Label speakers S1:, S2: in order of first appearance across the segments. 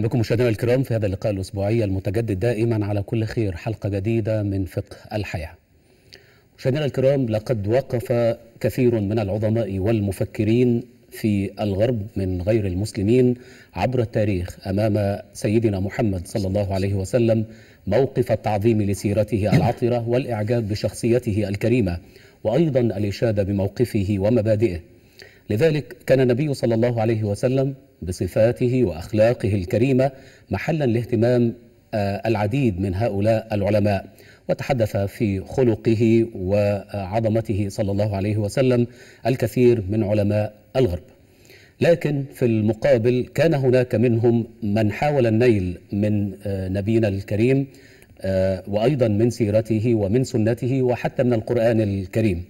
S1: اهلا بكم مشاهدينا الكرام في هذا اللقاء الاسبوعي المتجدد دائما على كل خير حلقه جديده من فقه الحياه. مشاهدينا الكرام لقد وقف كثير من العظماء والمفكرين في الغرب من غير المسلمين عبر التاريخ امام سيدنا محمد صلى الله عليه وسلم موقف التعظيم لسيرته العطره والاعجاب بشخصيته الكريمه وايضا الاشاده بموقفه ومبادئه. لذلك كان النبي صلى الله عليه وسلم بصفاته واخلاقه الكريمه محلا لاهتمام آه، العديد من هؤلاء العلماء وتحدث في خلقه وعظمته صلى الله عليه وسلم الكثير من علماء الغرب لكن في المقابل كان هناك منهم من حاول النيل من آه، نبينا الكريم آه، وايضا من سيرته ومن سنته وحتى من القران الكريم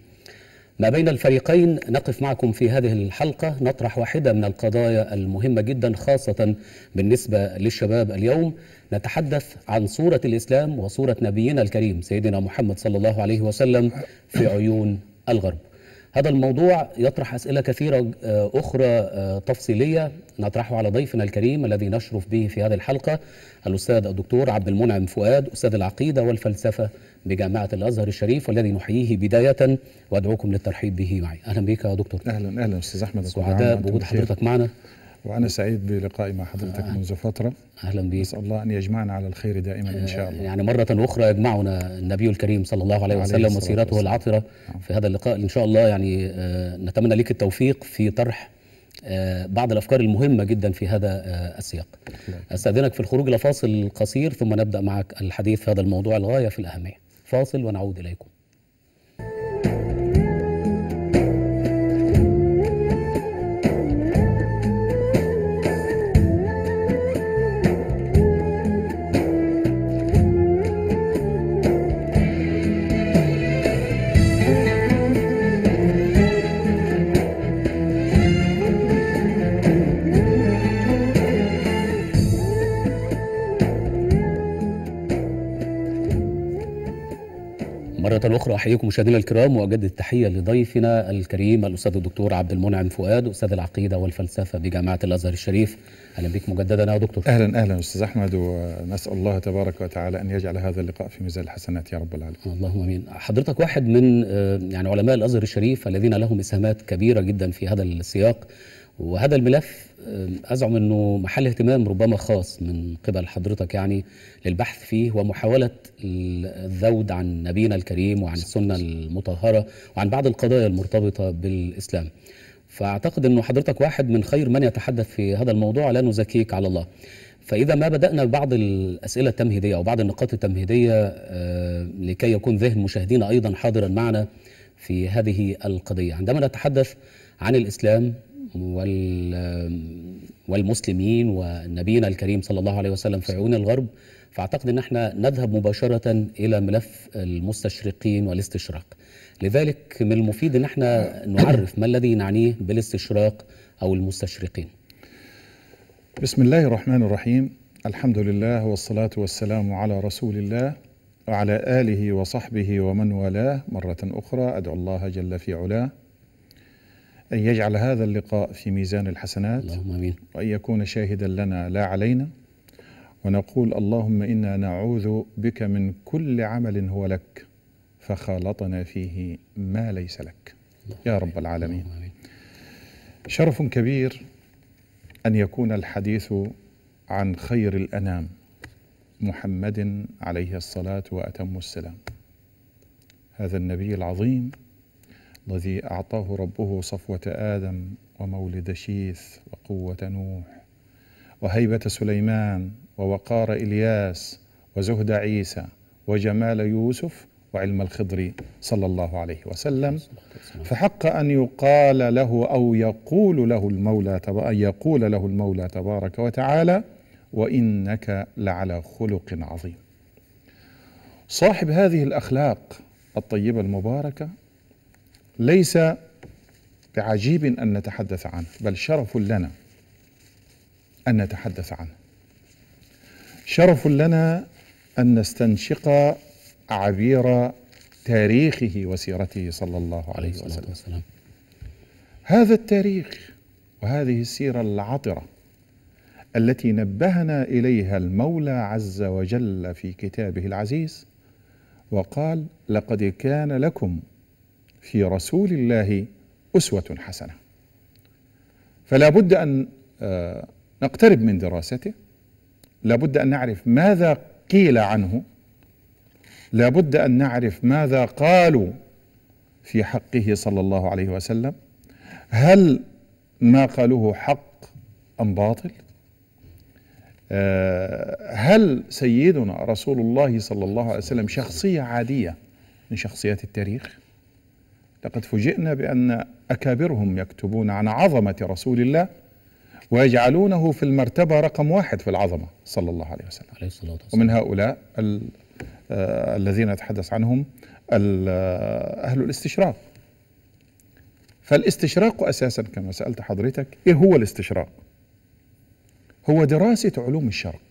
S1: ما بين الفريقين نقف معكم في هذه الحلقة نطرح واحدة من القضايا المهمة جدا خاصة بالنسبة للشباب اليوم نتحدث عن صورة الإسلام وصورة نبينا الكريم سيدنا محمد صلى الله عليه وسلم في عيون الغرب هذا الموضوع يطرح أسئلة كثيرة آه، أخرى آه، تفصيلية نطرحه على ضيفنا الكريم الذي نشرف به في هذه الحلقة الأستاذ الدكتور عبد المنعم فؤاد أستاذ العقيدة والفلسفة بجامعة الأزهر الشريف والذي نحييه بداية وأدعوكم للترحيب به معي
S2: أهلا بك يا دكتور أهلا أهلا أستاذ أحمد سعداء بوجود حضرتك معنا وأنا سعيد بلقائي مع حضرتك آه. منذ فترة أهلا بك نسأل الله أن يجمعنا على الخير دائما إن شاء الله يعني مرة أخرى
S1: يجمعنا النبي الكريم صلى الله عليه وسلم وسيرته العطرة نعم. في هذا اللقاء إن شاء الله يعني آه نتمنى لك التوفيق في طرح آه، بعض الأفكار المهمة جدا في هذا آه، السياق أستأذنك في الخروج لفاصل قصير ثم نبدأ معك الحديث في هذا الموضوع الغاية في الأهمية فاصل ونعود إليكم مرة أخرى أحييكم مشاهدينا الكرام وأجدد التحية لضيفنا الكريم الأستاذ الدكتور عبد المنعم فؤاد أستاذ العقيدة والفلسفة بجامعة الأزهر الشريف أهلا بك
S2: مجددا يا دكتور أهلا أهلا أستاذ أحمد ونسأل الله تبارك وتعالى أن يجعل هذا اللقاء في ميزان الحسنات يا رب العالمين اللهم آمين حضرتك واحد من آه، يعني علماء الأزهر الشريف الذين لهم
S1: إسهامات كبيرة جدا في هذا السياق وهذا الملف آه، أزعم أنه محل اهتمام ربما خاص من قبل حضرتك يعني للبحث فيه ومحاولة الذود عن نبينا الكريم وعن السنة المطهرة وعن بعض القضايا المرتبطة بالإسلام فأعتقد أنه حضرتك واحد من خير من يتحدث في هذا الموضوع لا نزكيك على الله فإذا ما بدأنا ببعض الأسئلة التمهيدية أو بعض النقاط التمهيدية آه، لكي يكون ذهن مشاهدينا أيضا حاضرا معنا في هذه القضية عندما نتحدث عن الإسلام والمسلمين ونبينا الكريم صلى الله عليه وسلم في عيون الغرب فأعتقد أن احنا نذهب مباشرة إلى ملف المستشرقين والاستشراق لذلك من المفيد أن احنا نعرف
S2: ما الذي نعنيه بالاستشراق أو المستشرقين بسم الله الرحمن الرحيم الحمد لله والصلاة والسلام على رسول الله وعلى آله وصحبه ومن والاه مرة أخرى أدعو الله جل في علاه أن يجعل هذا اللقاء في ميزان الحسنات اللهم أمين وأن يكون شاهدا لنا لا علينا ونقول اللهم إنا نعوذ بك من كل عمل هو لك فخالطنا فيه ما ليس لك يا رب العالمين شرف كبير أن يكون الحديث عن خير الأنام محمد عليه الصلاة وأتم السلام هذا النبي العظيم الذي أعطاه ربه صفوة آدم ومولد شيث وقوة نوح وهيبة سليمان ووقار إلياس وزهد عيسى وجمال يوسف وعلم الخضر صلى الله عليه وسلم فحق أن يقال له أو يقول له المولى أن يقول له المولى تبارك وتعالى وإنك لعلى خلق عظيم صاحب هذه الأخلاق الطيبة المباركة ليس بعجيب أن نتحدث عنه بل شرف لنا أن نتحدث عنه شرف لنا أن نستنشق عبير تاريخه وسيرته صلى الله عليه وسلم, هذا التاريخ وهذه السيرة العطرة التي نبهنا إليها المولى عز وجل في كتابه العزيز وقال لقد كان لكم في رسول الله أسوة حسنة فلا بد أن آه، نقترب من دراسته لا بد أن نعرف ماذا قيل عنه لا بد أن نعرف ماذا قالوا في حقه صلى الله عليه وسلم هل ما قالوه حق أم باطل آه، هل سيدنا رسول الله صلى الله عليه وسلم شخصية عادية من شخصيات التاريخ لقد فوجئنا بأن أكابرهم يكتبون عن عظمة رسول الله ويجعلونه في المرتبة رقم واحد في العظمة صلى الله عليه وسلم
S1: عليه الصلاة والسلام. ومن
S2: هؤلاء آه، الذين نتحدث عنهم آه، أهل الاستشراق فالاستشراق أساسا كما سألت حضرتك إيه هو الاستشراق هو دراسة علوم الشرق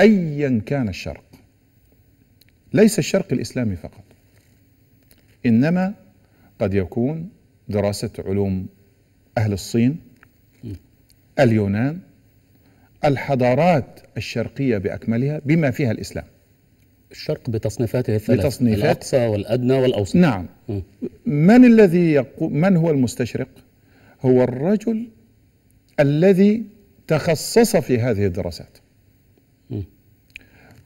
S2: أيا كان الشرق ليس الشرق الإسلامي فقط إنما قد يكون دراسة علوم أهل الصين اليونان الحضارات الشرقية بأكملها بما فيها الإسلام
S1: الشرق بتصنيفاته الثلاث بتصنيفات
S2: الأقصى والأدنى والأوسط نعم م. من الذي يقو من هو المستشرق هو الرجل الذي تخصص في هذه الدراسات م.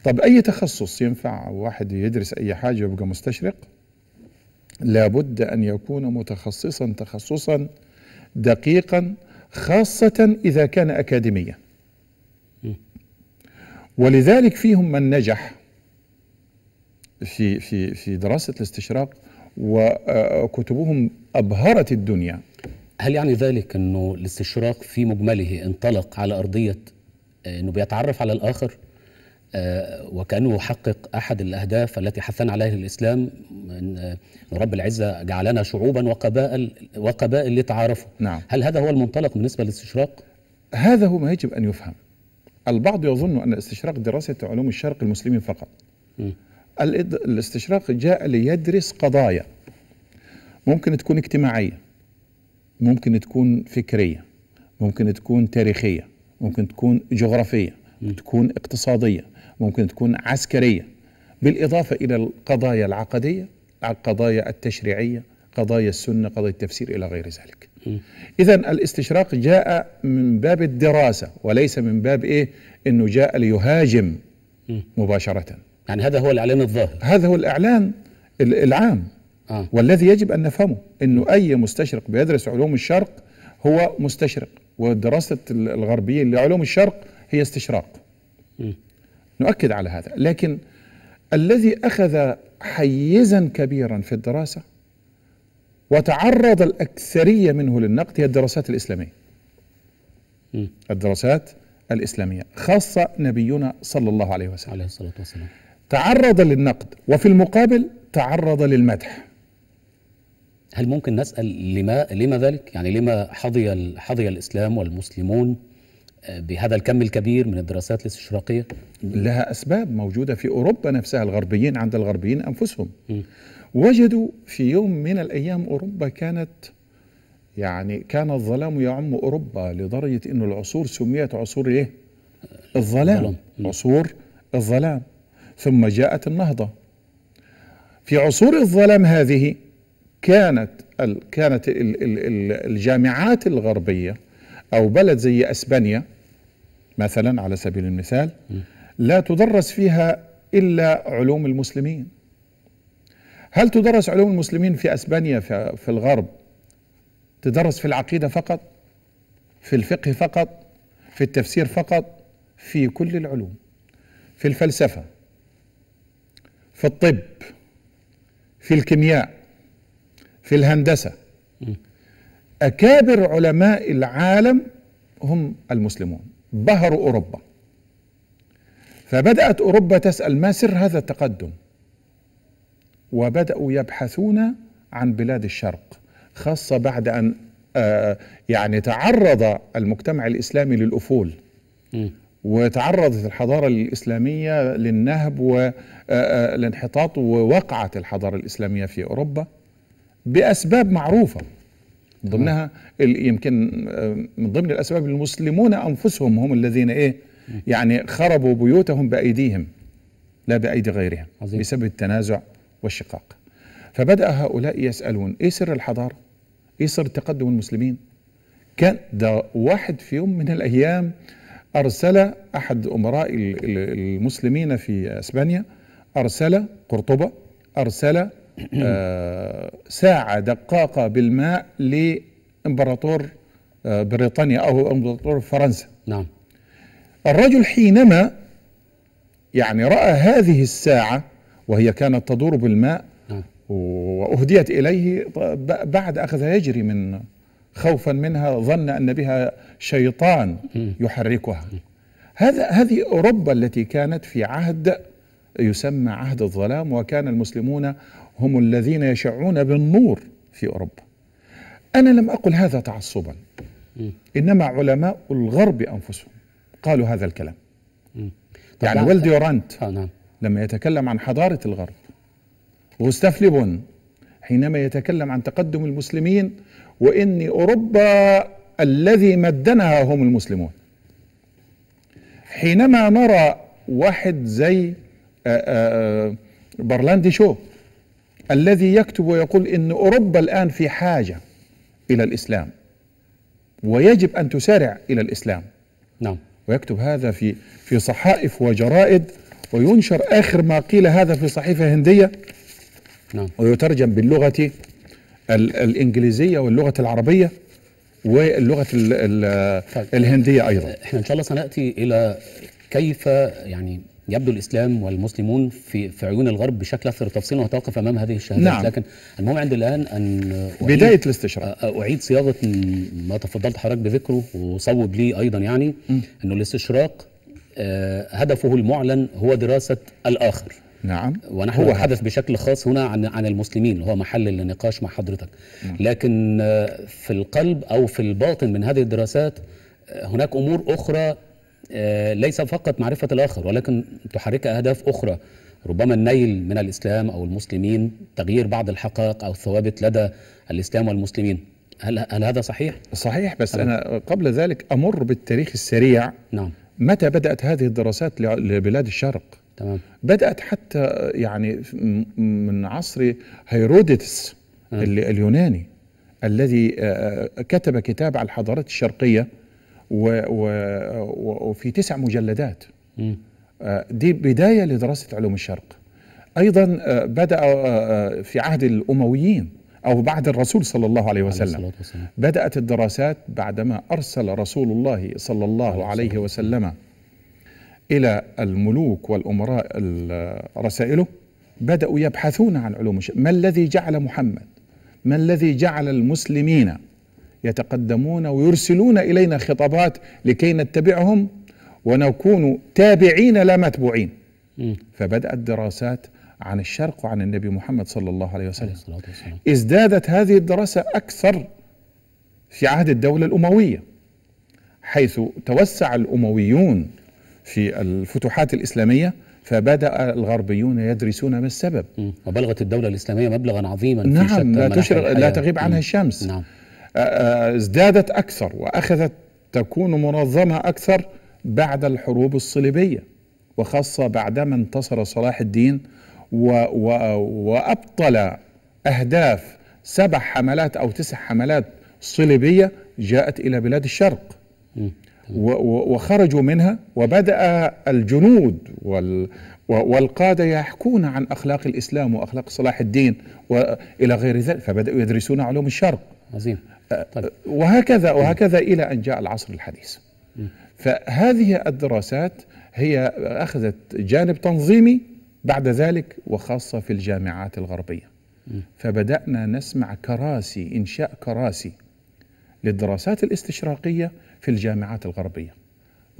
S2: طب أي تخصص ينفع واحد يدرس أي حاجة ويبقى مستشرق لابد أن يكون متخصصا تخصصا دقيقا خاصة إذا كان أكاديميا ولذلك فيهم من نجح في في في دراسة الاستشراق وكتبهم أبهرت الدنيا هل يعني ذلك أنه الاستشراق في مجمله انطلق على
S1: أرضية آه، أنه بيتعرف على الآخر آه، وكأنه يحقق أحد الأهداف التي حثنا عليها الإسلام آه، أن رب العزة جعلنا شعوبا وقبائل
S2: وقبائل لتعارفوا نعم. هل هذا هو المنطلق بالنسبة للاستشراق؟ هذا هو ما يجب أن يفهم البعض يظن أن الاستشراق دراسة علوم الشرق المسلمين فقط م. الاستشراق جاء ليدرس قضايا ممكن تكون اجتماعية ممكن تكون فكرية ممكن تكون تاريخية ممكن تكون جغرافية ممكن تكون اقتصادية ممكن تكون عسكرية بالإضافة إلى القضايا العقدية القضايا التشريعية قضايا السنة قضايا التفسير إلى غير ذلك إذا الاستشراق جاء من باب الدراسة وليس من باب إيه أنه جاء ليهاجم مباشرة يعني هذا هو الإعلان الظاهر هذا هو الإعلان العام آه. والذي يجب أن نفهمه أنه أي مستشرق بيدرس علوم الشرق هو مستشرق ودراسة الغربيين لعلوم الشرق هي استشراق م. نؤكد على هذا لكن الذي أخذ حيزا كبيرا في الدراسة وتعرض الأكثرية منه للنقد هي الدراسات الإسلامية الدراسات الإسلامية خاصة نبينا صلى الله عليه وسلم عليه الصلاة والسلام تعرض للنقد وفي المقابل تعرض للمدح هل ممكن
S1: نسأل لما لما ذلك؟ يعني لما حظي حظي الإسلام والمسلمون
S2: بهذا الكم الكبير من الدراسات الاستشراقيه؟ لها اسباب موجوده في اوروبا نفسها الغربيين عند الغربيين انفسهم وجدوا في يوم من الايام اوروبا كانت يعني كان الظلام يعم اوروبا لدرجه انه العصور سميت عصور ايه؟ الظلام عصور الظلام ثم جاءت النهضه في عصور الظلام هذه كانت كانت الجامعات الغربيه او بلد زي اسبانيا مثلا على سبيل المثال لا تدرس فيها إلا علوم المسلمين هل تدرس علوم المسلمين في أسبانيا في, في الغرب تدرس في العقيدة فقط في الفقه فقط في التفسير فقط في كل العلوم في الفلسفة في الطب في الكيمياء في الهندسة أكابر علماء العالم هم المسلمون بهروا أوروبا فبدأت أوروبا تسأل ما سر هذا التقدم وبدأوا يبحثون عن بلاد الشرق خاصة بعد أن آه، يعني تعرض المجتمع الإسلامي للأفول وتعرضت الحضارة الإسلامية للنهب والانحطاط آه، آه، ووقعت الحضارة الإسلامية في أوروبا بأسباب معروفة ضمنها يمكن آه، من ضمن الاسباب المسلمون انفسهم هم الذين ايه يعني خربوا بيوتهم بايديهم لا بايدي غيرهم عظيم. بسبب التنازع والشقاق فبدا هؤلاء يسالون ايه سر الحضاره ايه سر تقدم المسلمين كان ده واحد في يوم من الايام ارسل احد امراء المسلمين في اسبانيا ارسل قرطبه ارسل آه، ساعة دقاقة بالماء لإمبراطور آه، بريطانيا أو إمبراطور فرنسا نعم الرجل حينما يعني رأى هذه الساعة وهي كانت تدور بالماء نعم. وأهديت إليه بعد أخذ يجري من خوفا منها ظن أن بها شيطان يحركها هذا هذه أوروبا التي كانت في عهد يسمى عهد الظلام وكان المسلمون هم الذين يشعون بالنور في أوروبا أنا لم أقل هذا تعصبا إنما علماء الغرب أنفسهم قالوا هذا الكلام يعني ويل ديورانت آه، نعم. لما يتكلم عن حضارة الغرب غوستاف ليبون حينما يتكلم عن تقدم المسلمين وإن أوروبا الذي مدنها هم المسلمون حينما نرى واحد زي آه، آه، برلاندي شو الذي يكتب ويقول ان اوروبا الان في حاجه الى الاسلام ويجب ان تسارع الى الاسلام نعم ويكتب هذا في في صحائف وجرائد وينشر اخر ما قيل هذا في صحيفه هنديه نعم ويترجم باللغه الانجليزيه واللغه العربيه واللغه طيب. الهنديه ايضا احنا ان شاء الله
S1: سناتي الى كيف يعني يبدو الاسلام والمسلمون في في عيون الغرب بشكل اكثر تفصيلا وتوقف امام هذه الشهادات نعم. لكن المهم عندي الان ان بدايه الاستشراق اعيد صياغه ما تفضلت حضرتك بذكره وصوب لي ايضا يعني انه الاستشراق آه، هدفه المعلن هو دراسه الاخر نعم ونحن هو نتحدث بشكل خاص هنا عن عن المسلمين اللي هو محل النقاش مع حضرتك نعم. لكن آه، في القلب او في الباطن من هذه الدراسات آه، هناك امور اخرى آه، ليس فقط معرفة الآخر ولكن تحرك أهداف أخرى ربما النيل من الإسلام أو المسلمين تغيير بعض الحقائق أو الثوابت لدى الإسلام والمسلمين
S2: هل, هل هذا صحيح؟
S1: صحيح بس أنا
S2: قبل ذلك أمر بالتاريخ السريع نعم متى بدأت هذه الدراسات لبلاد الشرق؟ تمام بدأت حتى يعني من عصر هيرودس نعم. اليوناني الذي كتب كتاب على الحضارات الشرقية و و وفي تسع مجلدات آه، دي بداية لدراسة علوم الشرق أيضا آه، بدأ آه، في عهد الأمويين أو بعد الرسول صلى الله عليه وسلم بدأت الدراسات بعدما أرسل رسول الله صلى الله عليه وسلم إلى الملوك والأمراء رسائله بدأوا يبحثون عن علوم الشرق ما الذي جعل محمد ما الذي جعل المسلمين يتقدمون ويرسلون الينا خطابات لكي نتبعهم ونكون تابعين لا متبوعين فبدات دراسات عن الشرق وعن النبي محمد صلى الله عليه وسلم ازدادت هذه الدراسه اكثر في عهد الدوله الامويه حيث توسع الامويون في الفتوحات الاسلاميه فبدا الغربيون يدرسون ما السبب وبلغت الدوله الاسلاميه مبلغا عظيما نعم لا تشرق لا تغيب عنها الشمس نعم آه، ازدادت أكثر وأخذت تكون منظمة أكثر بعد الحروب الصليبية وخاصة بعدما انتصر صلاح الدين و و وأبطل أهداف سبع حملات أو تسع حملات صليبية جاءت إلى بلاد الشرق وخرجوا منها وبدأ الجنود وال والقادة يحكون عن أخلاق الإسلام وأخلاق صلاح الدين وإلى غير ذلك فبدأوا يدرسون علوم الشرق عظيم طيب. وهكذا وهكذا إلى أن جاء العصر الحديث فهذه الدراسات هي أخذت جانب تنظيمي بعد ذلك وخاصة في الجامعات الغربية فبدأنا نسمع كراسي إنشاء كراسي للدراسات الاستشراقية في الجامعات الغربية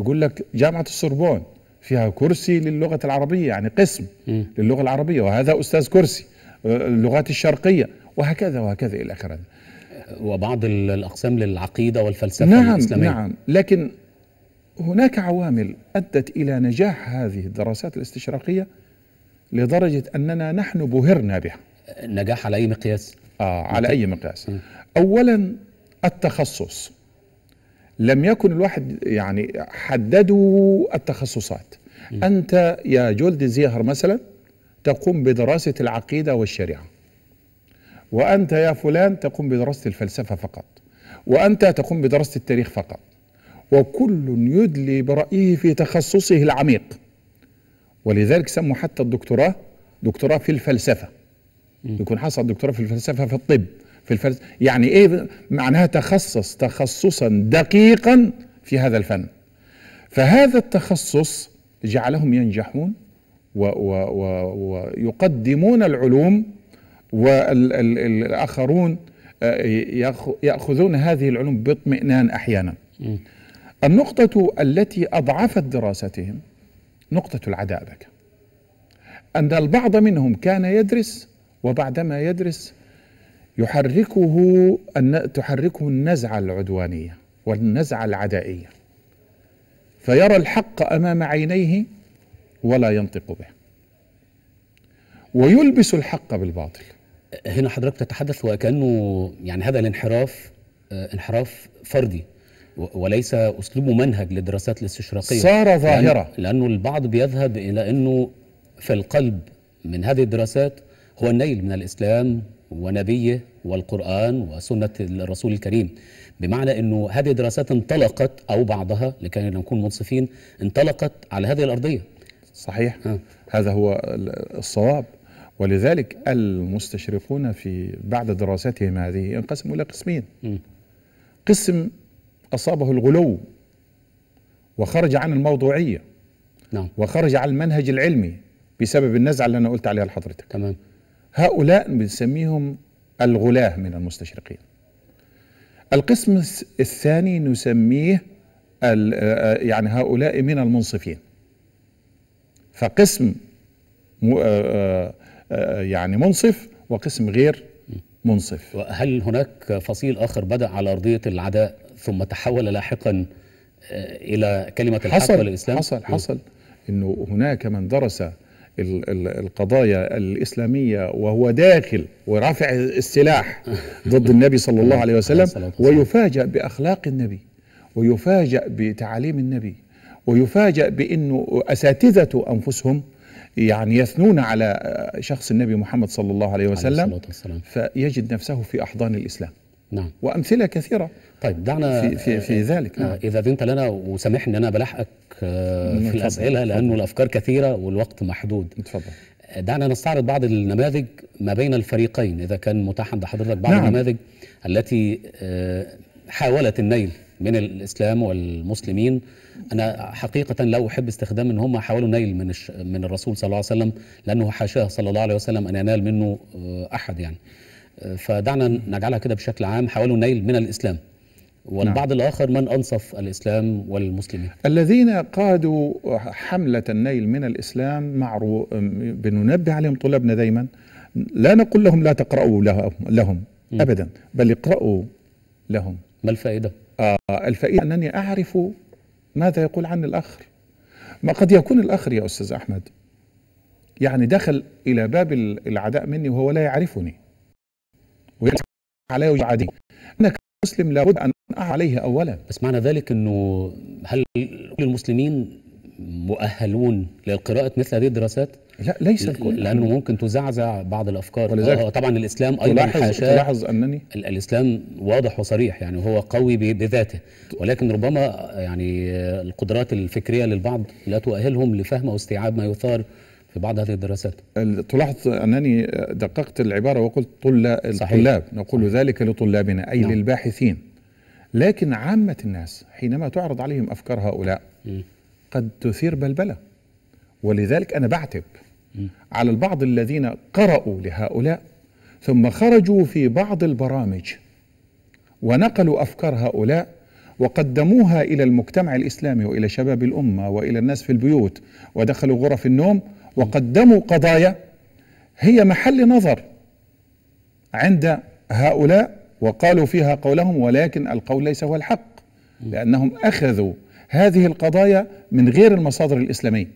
S2: يقول لك جامعة السربون فيها كرسي للغة العربية يعني قسم م. للغة العربية وهذا أستاذ كرسي اللغات آه، الشرقية وهكذا وهكذا إلى آخره وبعض الأقسام للعقيدة والفلسفة نعم الإسلامية نعم لكن هناك عوامل أدت إلى نجاح هذه الدراسات الاستشراقية لدرجة أننا نحن بهرنا بها نجاح على أي مقياس؟ آه على أي مقياس م. أولا التخصص لم يكن الواحد يعني حددوا التخصصات م. أنت يا جولد زيهر مثلا تقوم بدراسة العقيدة والشريعة وأنت يا فلان تقوم بدراسة الفلسفة فقط وأنت تقوم بدراسة التاريخ فقط وكل يدلي برأيه في تخصصه العميق ولذلك سموا حتى الدكتوراه دكتوراه في الفلسفة يكون حصل دكتوراه في الفلسفة في الطب في الفلسفة يعني إيه معناها تخصص تخصصا دقيقا في هذا الفن فهذا التخصص جعلهم ينجحون ويقدمون العلوم والآخرون آه، يأخذون هذه العلوم باطمئنان أحيانا النقطة التي أضعفت دراستهم نقطة العداء بك أن البعض منهم كان يدرس وبعدما يدرس يحركه أن تحركه النزعة العدوانية والنزعة العدائية فيرى الحق أمام عينيه ولا ينطق به ويلبس الحق بالباطل هنا حضرتك تتحدث وكانه يعني هذا
S1: الانحراف آه، انحراف فردي وليس اسلوبه منهج للدراسات الاستشراقيه صار ظاهره لانه البعض بيذهب الى انه في القلب من هذه الدراسات هو النيل من الاسلام ونبيه والقران وسنه الرسول الكريم بمعنى انه هذه الدراسات انطلقت او بعضها لكي نكون منصفين
S2: انطلقت على هذه الارضيه صحيح ها. آه. هذا هو الصواب ولذلك المستشرقون في بعد دراستهم هذه انقسموا إلى قسمين قسم أصابه الغلو وخرج عن الموضوعية نعم. وخرج عن المنهج العلمي بسبب النزعة اللي أنا قلت عليها لحضرتك تمام هؤلاء بنسميهم الغلاة من المستشرقين القسم الثاني نسميه آه، يعني هؤلاء من المنصفين فقسم آه، يعني منصف وقسم غير منصف هل هناك فصيل آخر بدأ على أرضية العداء ثم تحول لاحقا آه، إلى كلمة الحق حصل والإسلام حصل حصل أنه هناك من درس القضايا الإسلامية وهو داخل ورافع السلاح ضد النبي صلى الله عليه وسلم ويفاجأ بأخلاق النبي ويفاجأ بتعاليم النبي ويفاجأ بأنه أساتذته أنفسهم يعني يثنون على شخص النبي محمد صلى الله عليه وسلم عليه فيجد نفسه في أحضان الإسلام نعم وأمثلة كثيرة طيب دعنا في, في, في آه، ذلك نعم. آه، إذا أذنت لنا وسامحني أن أنا بلحقك
S1: آه، في الأسئلة لأنه الأفكار كثيرة والوقت محدود اتفضل دعنا نستعرض بعض النماذج ما بين الفريقين إذا كان متاح عند حضرتك بعض نعم. النماذج التي حاولت النيل من الإسلام والمسلمين انا حقيقه لا احب استخدام ان هم حاولوا نيل من الش... من الرسول صلى الله عليه وسلم لانه حاشاه صلى الله عليه وسلم ان ينال منه آه، احد يعني آه، فدعنا نجعلها كده بشكل عام حاولوا
S2: نيل من الاسلام نعم. والبعض نعم. الآخر من أنصف الإسلام والمسلمين الذين قادوا حملة النيل من الإسلام معرو بننبه عليهم طلابنا دايما لا نقول لهم لا تقرأوا لهم أبدا بل اقرأوا لهم ما الفائدة؟ آه الفائدة أنني أعرف ماذا يقول عن الآخر ما قد يكون الآخر يا أستاذ أحمد يعني دخل إلى باب العداء مني وهو لا يعرفني ويعرف علي ويعادي أنا كمسلم لابد أن أقع عليه أولا بس معنى ذلك أنه هل كل
S1: المسلمين مؤهلون لقراءة مثل هذه الدراسات؟ لا ليس الكل لأنه ممكن تزعزع بعض الأفكار ولذلك آه، طبعا الإسلام أيضا تلاحظ, حاشا تلاحظ أنني الإسلام واضح وصريح يعني هو قوي بذاته ولكن ربما آه، يعني آه، القدرات
S2: الفكرية للبعض لا تؤهلهم لفهم واستيعاب ما يثار في بعض هذه الدراسات تلاحظ أنني دققت العبارة وقلت طلاب الطلاب نقول صحيح. ذلك لطلابنا أي نعم. للباحثين لكن عامة الناس حينما تعرض عليهم أفكار هؤلاء م. قد تثير بلبلة ولذلك أنا بعتب على البعض الذين قرأوا لهؤلاء ثم خرجوا في بعض البرامج ونقلوا أفكار هؤلاء وقدموها إلى المجتمع الإسلامي وإلى شباب الأمة وإلى الناس في البيوت ودخلوا غرف النوم وقدموا قضايا هي محل نظر عند هؤلاء وقالوا فيها قولهم ولكن القول ليس هو الحق لأنهم أخذوا هذه القضايا من غير المصادر الإسلامية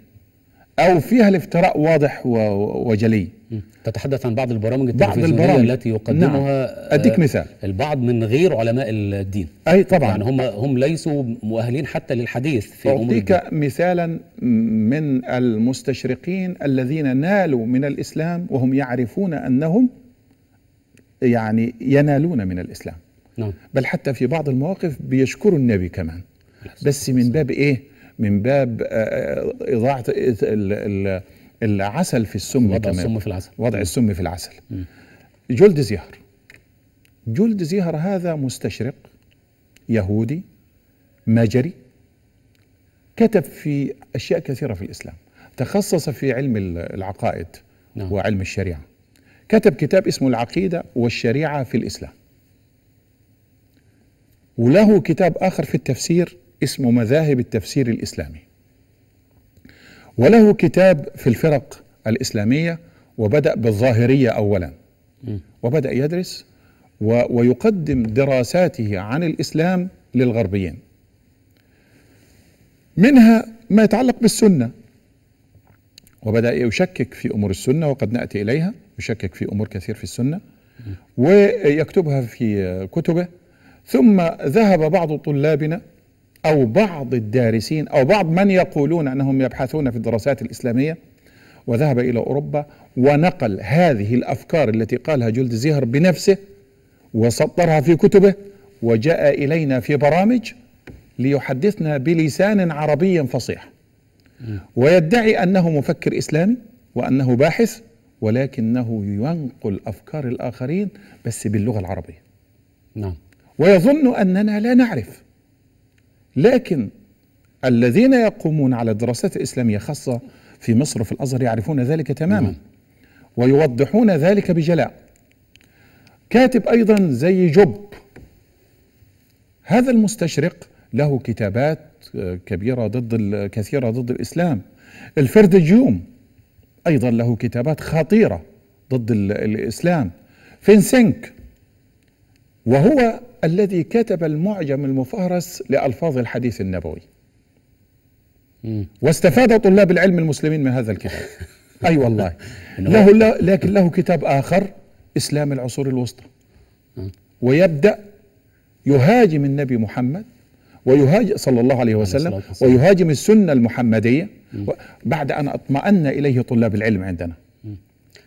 S2: أو فيها الافتراء واضح وجلي تتحدث عن بعض البرامج التلفزيونية بعض البرامج. التي نعم. يقدمها نعم. أديك آه، مثال
S1: البعض من
S2: غير علماء الدين أي طبعا يعني هم هم ليسوا مؤهلين حتى للحديث في أعطيك مثالا من المستشرقين الذين نالوا من الإسلام وهم يعرفون أنهم يعني ينالون من الإسلام نعم. بل حتى في بعض المواقف بيشكروا النبي كمان بس من باب ايه من باب آه، آه، اضاعه العسل في السم وضع السم في العسل وضع السم في العسل جلد زيهر جلد زيهر هذا مستشرق يهودي مجري كتب في اشياء كثيره في الاسلام تخصص في علم العقائد نعم. وعلم الشريعه كتب كتاب اسمه العقيده والشريعه في الاسلام وله كتاب اخر في التفسير اسمه مذاهب التفسير الاسلامي وله كتاب في الفرق الاسلاميه وبدا بالظاهريه اولا وبدا يدرس ويقدم دراساته عن الاسلام للغربيين منها ما يتعلق بالسنه وبدا يشكك في امور السنه وقد ناتي اليها يشكك في امور كثير في السنه ويكتبها في كتبه ثم ذهب بعض طلابنا أو بعض الدارسين أو بعض من يقولون أنهم يبحثون في الدراسات الإسلامية وذهب إلى أوروبا ونقل هذه الأفكار التي قالها جلد زيهر بنفسه وسطرها في كتبه وجاء إلينا في برامج ليحدثنا بلسان عربي فصيح ويدعي أنه مفكر إسلامي وأنه باحث ولكنه ينقل أفكار الآخرين بس باللغة العربية نعم ويظن أننا لا نعرف لكن الذين يقومون على الدراسات الإسلامية خاصة في مصر في الأزهر يعرفون ذلك تماما ويوضحون ذلك بجلاء كاتب أيضا زي جوب هذا المستشرق له كتابات آه، كبيرة ضد كثيرة ضد الإسلام الفرد جيوم أيضا له كتابات خطيرة ضد الإسلام فينسينك وهو الذي كتب المعجم المفهرس لألفاظ الحديث النبوي واستفاد طلاب العلم المسلمين من هذا الكتاب أي أيوة والله له لا لكن له كتاب آخر إسلام العصور الوسطى ويبدأ يهاجم النبي محمد ويهاجم صلى الله عليه وسلم ويهاجم السنة المحمدية بعد أن اطمأن إليه طلاب العلم عندنا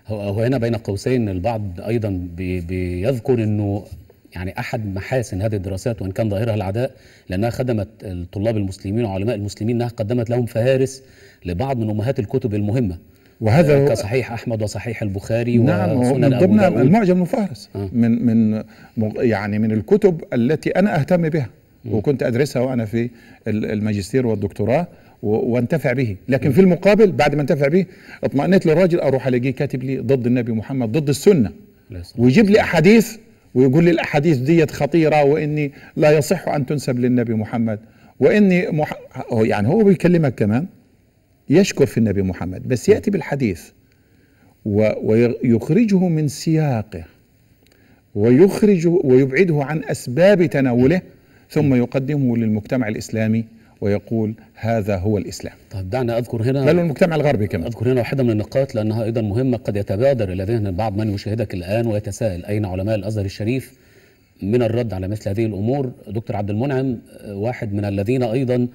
S2: هو هنا بين قوسين البعض ايضا بيذكر انه يعني احد
S1: محاسن هذه الدراسات وان كان ظاهرها العداء لانها خدمت الطلاب المسلمين وعلماء المسلمين انها قدمت لهم فهارس لبعض من امهات الكتب المهمه وهذا آه، كصحيح احمد وصحيح
S2: البخاري نعم وسنن ابو ضمن المعجم المفهرس آه. من من يعني من الكتب التي انا اهتم بها وكنت ادرسها وانا في الماجستير والدكتوراه وانتفع به لكن في المقابل بعد ما انتفع به اطمأنت للراجل اروح الاقيه كاتب لي ضد النبي محمد ضد السنه ويجيب لي احاديث ويقول لي الاحاديث ديت خطيره واني لا يصح ان تنسب للنبي محمد واني مح... يعني هو بيكلمك كمان يشكر في النبي محمد بس ياتي بالحديث و... ويخرجه من سياقه ويخرجه ويبعده عن اسباب تناوله ثم يقدمه للمجتمع الاسلامي ويقول هذا هو الإسلام طيب دعنا أذكر هنا بل المجتمع الغربي كمان أذكر هنا واحدة من النقاط لأنها أيضا مهمة قد
S1: يتبادر إلى ذهن بعض من يشاهدك الآن ويتساءل أين علماء الأزهر الشريف من الرد على مثل هذه الأمور دكتور عبد المنعم واحد من الذين أيضا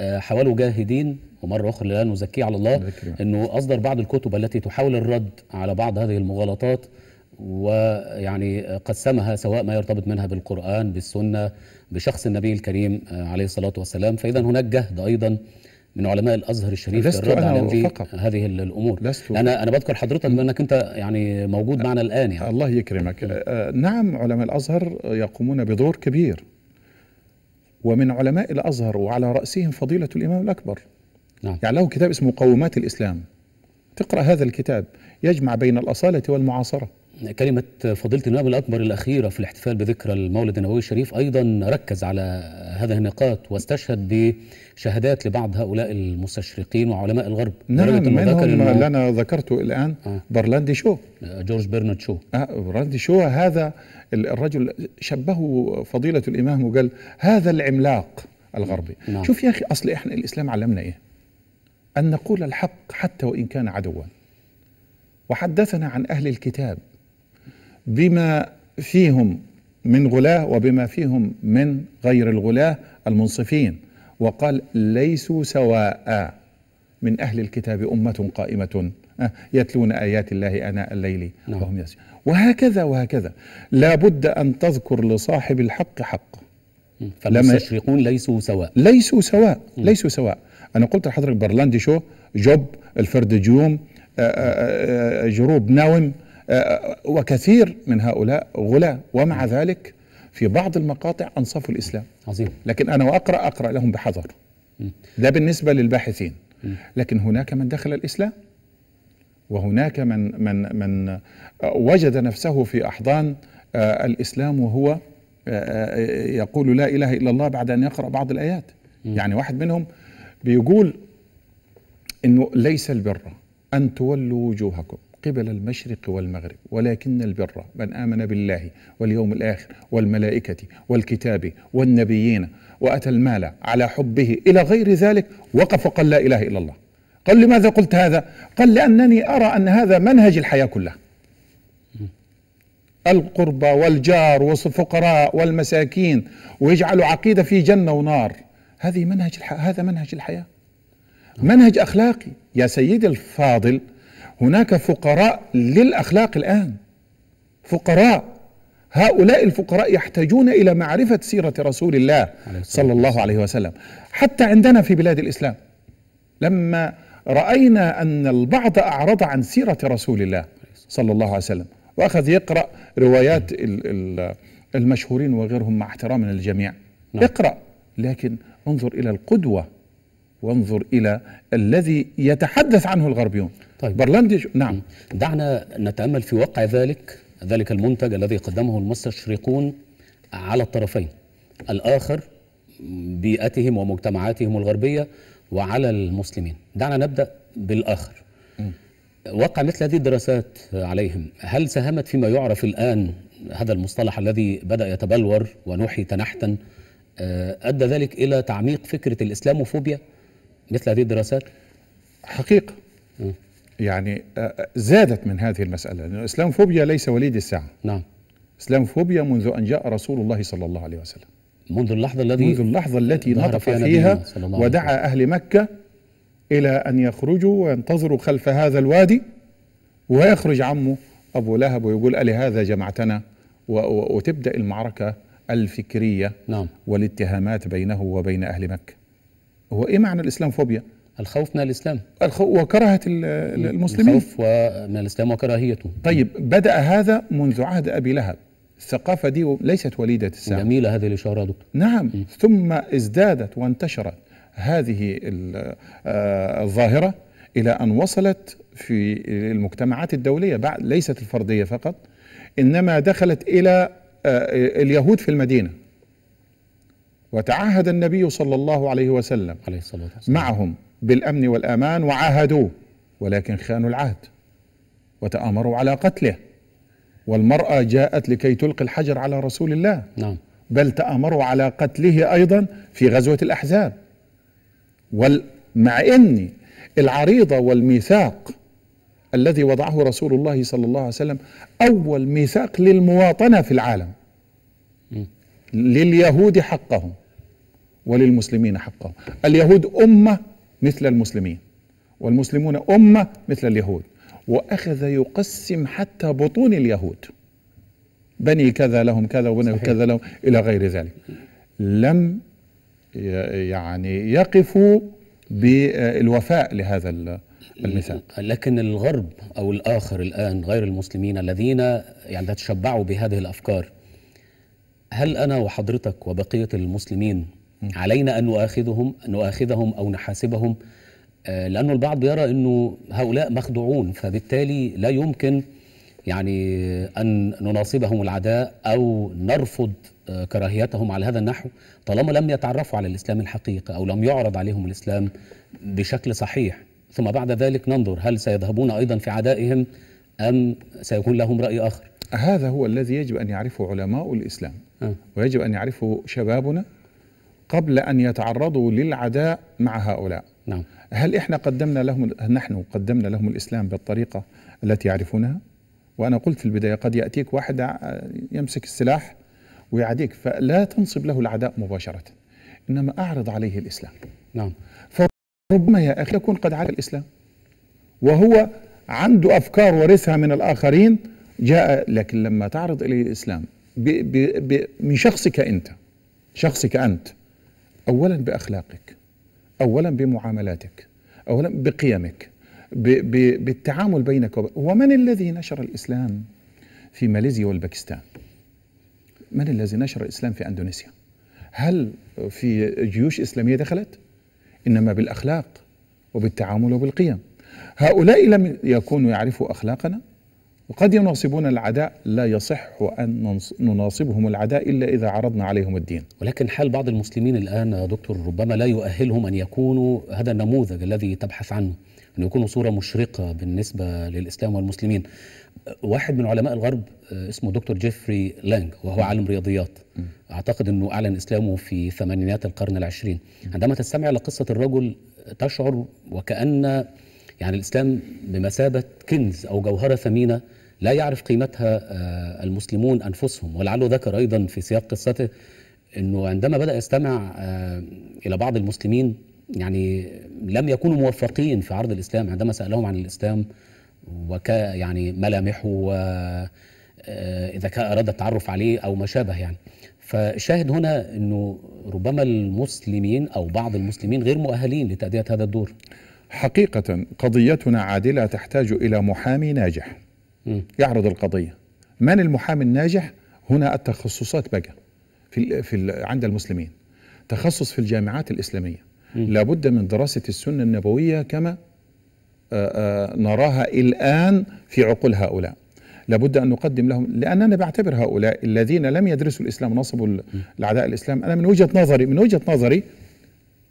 S1: آه، حاولوا جاهدين ومرة أخرى لا نزكيه على الله أنه أصدر بعض الكتب التي تحاول الرد على بعض هذه المغالطات ويعني قسمها سواء ما يرتبط منها بالقرآن بالسنة بشخص النبي الكريم آه، عليه الصلاة والسلام فإذا هناك جهد أيضا
S2: من علماء الازهر
S1: الشريف لست الرد أنا في هذه الامور لست انا
S2: انا بذكر حضرتك بانك انت يعني موجود معنا الان يعني الله يكرمك آه، نعم علماء الازهر يقومون بدور كبير ومن علماء الازهر وعلى راسهم فضيله الامام الاكبر نعم. يعني له كتاب اسمه مقومات الاسلام تقرا هذا الكتاب يجمع بين الاصاله والمعاصره كلمة فضيلة الإمام الأكبر الأخيرة في الاحتفال بذكرى المولد النبوي
S1: الشريف أيضا ركز على هذه النقاط واستشهد بشهادات لبعض هؤلاء المستشرقين وعلماء الغرب
S2: نعم منهم اللي أنا ذكرته الآن آه برلاندي شو آه، جورج برنارد شو آه برلاندي شو هذا الرجل شبهه فضيلة الإمام وقال هذا العملاق الغربي نعم. شوف يا أخي أصل إحنا الإسلام علمنا إيه أن نقول الحق حتى وإن كان عدوا وحدثنا عن أهل الكتاب بما فيهم من غلاه وبما فيهم من غير الغلاه المنصفين وقال ليسوا سواء من أهل الكتاب أمة قائمة اه، يتلون آيات الله أناء الليل نعم. وهم يسجدون وهكذا وهكذا لا بد أن تذكر لصاحب الحق حقه فالمستشرقون ليسوا سواء ليسوا سواء ليسوا سواء أنا قلت لحضرتك برلاندي شو جوب الفرد جوم اه، اه، جروب ناوم آه، آه، وكثير من هؤلاء غلاة ومع ذلك في بعض المقاطع أنصفوا الإسلام عظيم لكن أنا وأقرأ أقرأ لهم بحذر ده بالنسبة للباحثين لكن هناك من دخل الإسلام وهناك من من من آه، وجد نفسه في أحضان الإسلام وهو يقول لا إله إلا الله بعد أن يقرأ بعض الآيات يعني واحد منهم بيقول إنه ليس البر أن تولوا وجوهكم قبل المشرق والمغرب ولكن البر من آمن بالله واليوم الآخر والملائكة والكتاب والنبيين وأتى المال على حبه إلى غير ذلك وقف وقال لا إله إلا الله قال لماذا قلت هذا قال لأنني أرى أن هذا منهج الحياة كلها القربى والجار والفقراء والمساكين ويجعل عقيدة في جنة ونار هذه منهج الح... هذا منهج الحياة منهج أخلاقي يا سيدي الفاضل هناك فقراء للأخلاق الآن فقراء هؤلاء الفقراء يحتاجون إلى معرفة سيرة رسول الله صلى الله عليه وسلم حتى عندنا في بلاد الإسلام لما رأينا أن البعض أعرض عن سيرة رسول الله صلى الله عليه وسلم وأخذ يقرأ روايات المشهورين وغيرهم مع احترامنا للجميع نعم. اقرأ لكن انظر إلى القدوة وانظر إلى الذي يتحدث عنه الغربيون طيب برلندي نعم دعنا
S1: نتامل في وقع ذلك ذلك المنتج الذي قدمه المستشرقون على الطرفين الاخر بيئتهم ومجتمعاتهم الغربيه وعلى المسلمين دعنا نبدا بالاخر وقع مثل هذه الدراسات عليهم هل ساهمت فيما يعرف الان هذا المصطلح الذي بدا يتبلور ونحي تنحتا آه، ادى ذلك الى تعميق فكره الاسلاموفوبيا مثل
S2: هذه الدراسات حقيقه يعني آه، آه، زادت من هذه المسألة لأن فوبيا ليس وليد الساعة نعم فوبيا منذ أن جاء رسول الله صلى الله عليه وسلم منذ اللحظة التي منذ اللحظة التي نطق فيها ودعا أهل مكة إلى أن يخرجوا وينتظروا خلف هذا الوادي ويخرج عمه أبو لهب ويقول ألي هذا جمعتنا وتبدأ المعركة الفكرية نعم. والاتهامات بينه وبين أهل مكة هو إيه معنى فوبيا الخوف من الإسلام الخو... وكرهة المسلمين الخوف من الإسلام وكراهيته طيب بدأ هذا منذ عهد أبي لهب الثقافة دي ليست وليدة الساعة جميلة هذه الإشارة دكتور نعم م. ثم ازدادت وانتشرت هذه آه، الظاهرة إلى أن وصلت في المجتمعات الدولية بعد ليست الفردية فقط إنما دخلت إلى آه، اليهود في المدينة وتعهد النبي صلى الله عليه وسلم عليه الصلاة والسلام. معهم بالامن والامان وعاهدوه ولكن خانوا العهد وتامروا على قتله والمراه جاءت لكي تلقي الحجر على رسول الله نعم بل تامروا على قتله ايضا في غزوه الاحزاب ومع ان العريضه والميثاق الذي وضعه رسول الله صلى الله عليه وسلم اول ميثاق للمواطنه في العالم لليهود حقهم وللمسلمين حقهم اليهود امه مثل المسلمين والمسلمون أمة مثل اليهود وأخذ يقسم حتى بطون اليهود بني كذا لهم كذا وبني كذا لهم إلى غير ذلك لم يعني يقفوا بالوفاء لهذا المثال لكن الغرب أو الآخر الآن غير
S1: المسلمين الذين يعني تشبعوا بهذه الأفكار هل أنا وحضرتك وبقية المسلمين علينا أن نؤاخذهم نؤاخذهم أو نحاسبهم آه، لأن البعض يرى أنه هؤلاء مخدوعون فبالتالي لا يمكن يعني أن نناصبهم العداء أو نرفض آه، كراهيتهم على هذا النحو طالما لم يتعرفوا على الإسلام الحقيقي أو لم يعرض عليهم الإسلام بشكل صحيح ثم بعد ذلك ننظر هل سيذهبون أيضا في عدائهم أم
S2: سيكون لهم رأي آخر هذا هو الذي يجب أن يعرفه علماء الإسلام آه. ويجب أن يعرفه شبابنا قبل أن يتعرضوا للعداء مع هؤلاء نعم. هل إحنا قدمنا لهم نحن قدمنا لهم الإسلام بالطريقة التي يعرفونها وأنا قلت في البداية قد يأتيك واحد يمسك السلاح ويعاديك فلا تنصب له العداء مباشرة إنما أعرض عليه الإسلام نعم فربما يا أخي يكون قد عرف الإسلام وهو عنده أفكار ورثها من الآخرين جاء لكن لما تعرض إليه الإسلام ب ب ب من شخصك أنت شخصك أنت اولا باخلاقك اولا بمعاملاتك اولا بقيمك بالتعامل بينك وب... ومن الذي نشر الاسلام في ماليزيا والباكستان من الذي نشر الاسلام في اندونيسيا هل في جيوش اسلاميه دخلت انما بالاخلاق وبالتعامل وبالقيم هؤلاء لم يكونوا يعرفوا اخلاقنا وقد يناصبون العداء لا يصح أن نناصبهم العداء إلا إذا عرضنا عليهم الدين ولكن حال بعض المسلمين الآن يا دكتور ربما لا يؤهلهم أن يكونوا هذا النموذج
S1: الذي تبحث عنه أن يكونوا صورة مشرقة بالنسبة للإسلام والمسلمين واحد من علماء الغرب آه، اسمه دكتور جيفري لانج وهو عالم رياضيات أعتقد أنه أعلن إسلامه في ثمانينات القرن العشرين عندما تستمع لقصة الرجل تشعر وكأن يعني الإسلام بمثابة كنز أو جوهرة ثمينة لا يعرف قيمتها آه، المسلمون انفسهم ولعله ذكر ايضا في سياق قصته انه عندما بدا يستمع آه، الى بعض المسلمين يعني لم يكونوا موفقين في عرض الاسلام عندما سالهم عن الاسلام وك يعني ملامحه و آه، اذا كان اراد التعرف عليه او ما شابه يعني فالشاهد هنا انه ربما المسلمين او بعض المسلمين غير مؤهلين لتاديه هذا الدور
S2: حقيقه قضيتنا عادله تحتاج الى محامي ناجح يعرض القضيه من المحامي الناجح هنا التخصصات بقى في في عند المسلمين تخصص في الجامعات الاسلاميه لابد من دراسه السنه النبويه كما آه، آه، نراها الان في عقول هؤلاء لابد ان نقدم لهم لاننا بعتبر هؤلاء الذين لم يدرسوا الاسلام ونصبوا الاعداء الاسلام انا من وجهه نظري من وجهه نظري